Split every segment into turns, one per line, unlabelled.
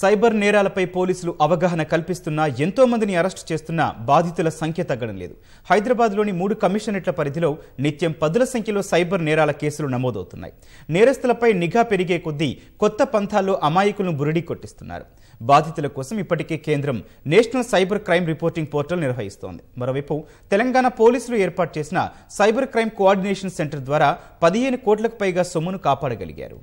cyber నేరాలపై పోలీసులు అవగాహన కల్పిస్తున్నా ఎంతో మందిని అరెస్టు చేస్తున్నా బాధితుల సంఖ్య తగ్గడం లేదు హైదరాబాద్లోని మూడు కమిషనరేట్ల పరిధిలో నిత్యం పదుల సంఖ్యలో సైబర్ నేరాల కేసులు నమోదవుతున్నాయి నేరస్తులపై నిఘా పెరిగే కొద్దీ కొత్త పంథాల్లో అమాయకులను బురిడి కొట్టిస్తున్నారు బాధితుల కోసం ఇప్పటికే కేంద్రం national cyber crime reporting portal నిర్వహిస్తోంది మరోవైపు తెలంగాణ పోలీసులు ఏర్పాటు చేసిన సైబర్ క్రైమ్ కోఆర్డినేషన్ సెంటర్ ద్వారా పదిహేను కోట్లకు పైగా సొమ్మును కాపాడగలిగారు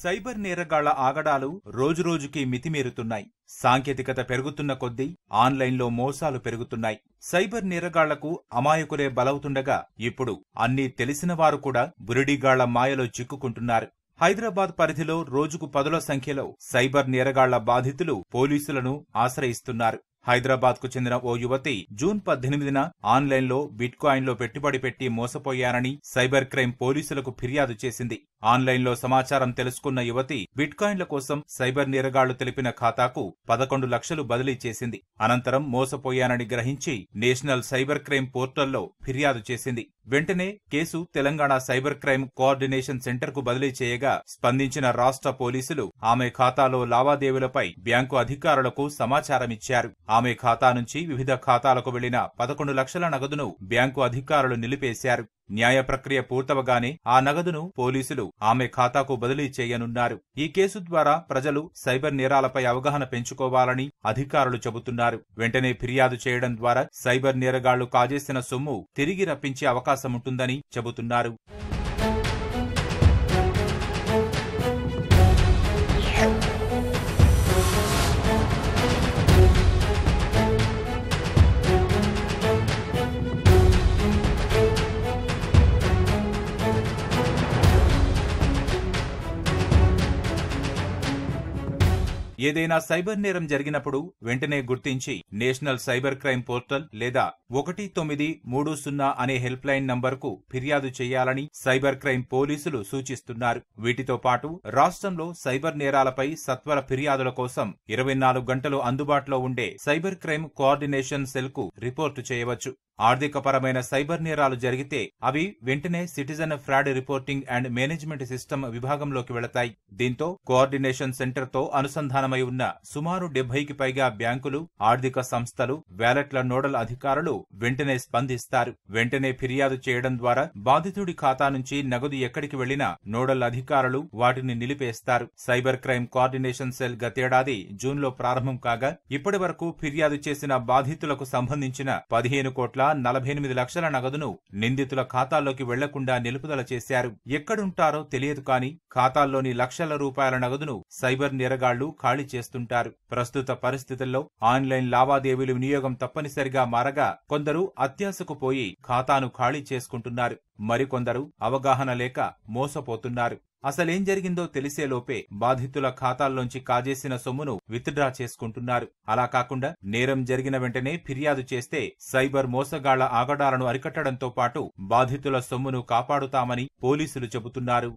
సైబర్ నేరగాళ్ల ఆగడాలు రోజురోజుకీ మితిమీరుతున్నాయి సాంకేతికత పెరుగుతున్న కొద్దీ ఆన్లైన్లో మోసాలు పెరుగుతున్నాయి సైబర్ నేరగాళ్లకు అమాయకులే బలవుతుండగా ఇప్పుడు అన్నీ తెలిసిన వారు కూడా బురిడిగాళ్ల మాయలో చిక్కుకుంటున్నారు హైదరాబాద్ పరిధిలో రోజుకు పదుల సంఖ్యలో సైబర్ నేరగాళ్ల బాధితులు పోలీసులను ఆశ్రయిస్తున్నారు హైదరాబాద్కు చెందిన ఓ యువతి జూన్ పద్దెనిమిదిన ఆన్లైన్లో బిట్కాయిన్లో పెట్టుబడి పెట్టి మోసపోయానని సైబర్ క్రైమ్ పోలీసులకు ఫిర్యాదు చేసింది ఆన్లైన్లో సమాచారం తెలుసుకున్న యువతి బిట్కాయిన్ల కోసం సైబర్ నేరగాళ్లు తెలిపిన ఖాతాకు పదకొండు లక్షలు బదిలీ చేసింది అనంతరం మోసపోయానని గ్రహించి నేషనల్ సైబర్ క్రైమ్ పోర్టల్లో ఫిర్యాదు చేసింది వెంటనే కేసు తెలంగాణ సైబర్ క్రైమ్ కోఆర్డినేషన్ సెంటర్కు బదిలీ చేయగా స్పందించిన రాష్ట్ర పోలీసులు ఆమె ఖాతాలో లావాదేవీలపై బ్యాంకు అధికారులకు సమాచారమిచ్చారు ఆమె ఖాతా నుంచి వివిధ ఖాతాలకు వెళ్లిన పదకొండు లక్షల నగదును బ్యాంకు అధికారులు నిలిపేశారు న్యాయ ప్రక్రియ పూర్తవగానే ఆ నగదును పోలీసులు ఆమె ఖాతాకు బదిలీ చేయనున్నారు ఈ కేసు ద్వారా ప్రజలు సైబర్ నేరాలపై అవగాహన పెంచుకోవాలని అధికారులు చెబుతున్నారు వెంటనే ఫిర్యాదు చేయడం ద్వారా సైబర్ నేరగాళ్లు కాజేసిన సొమ్ము తిరిగి రప్పించే అవకాశముంటుందని చెబుతున్నారు ఏదైనా సైబర్ నేరం జరిగినప్పుడు వెంటనే గుర్తించి నేషనల్ సైబర్ క్రైమ్ పోర్టల్ లేదా ఒకటి తొమ్మిది మూడు సున్నా అనే హెల్ప్ లైన్ నంబర్కు ఫిర్యాదు చేయాలని సైబర్ క్రైమ్ పోలీసులు సూచిస్తున్నారు వీటితో పాటు రాష్ట్రంలో సైబర్ నేరాలపై సత్వర ఫిర్యాదుల కోసం ఇరవై నాలుగు గంటలు అందుబాటులో ఉండే సైబర్ క్రైమ్ కోఆర్డినేషన్ సెల్ కు రిపోర్టు చేయవచ్చు ఆర్థికపరమైన సైబర్ నేరాలు జరిగితే అవి వెంటనే citizen fraud reporting and management system విభాగంలోకి వెళతాయి దీంతో కోఆర్డినేషన్ సెంటర్తో అనుసంధానమై ఉన్న సుమారు డెబ్బైకి పైగా బ్యాంకులు ఆర్థిక సంస్థలు వ్యాలెట్ల నోడల్ అధికారులు వెంటనే స్పందిస్తారు వెంటనే ఫిర్యాదు చేయడం ద్వారా బాధితుడి ఖాతా నుంచి నగదు ఎక్కడికి వెళ్లినా నోడల్ అధికారులు వాటిని నిలిపేస్తారు సైబర్ క్రైమ్ కోఆర్డినేషన్ సెల్ గతేడాది జూన్లో ప్రారంభం కాగా ఇప్పటి వరకు ఫిర్యాదు చేసిన బాధితులకు సంబంధించిన పదిహేను కోట్ల నలభై ఎనిమిది లక్షల నగదును నిందితుల ఖాతాల్లోకి వెళ్లకుండా నిలుపుదల చేశారు ఎక్కడుంటారో తెలియదు కానీ ఖాతాల్లోని లక్షల రూపాయల నగదును సైబర్ నేరగాళ్లు ఖాళీ చేస్తుంటారు ప్రస్తుత పరిస్థితుల్లో ఆన్లైన్ లావాదేవీలు వినియోగం తప్పనిసరిగా మారగా కొందరు అత్యాశకు పోయి ఖాతాను ఖాళీ చేసుకుంటున్నారు మరికొందరు అవగాహన లేక మోసపోతున్నారు అసలేం జరిగిందో తెలిసేలోపే బాధితుల ఖాతాల్లోంచి కాజేసిన సొమ్మును విత్డ్రా చేసుకుంటున్నారు అలా కాకుండా నేరం జరిగిన వెంటనే ఫిర్యాదు చేస్తే సైబర్ మోసగాళ్ల ఆగడాలను అరికట్టడంతో పాటు బాధితుల సొమ్మును కాపాడుతామని పోలీసులు చెబుతున్నారు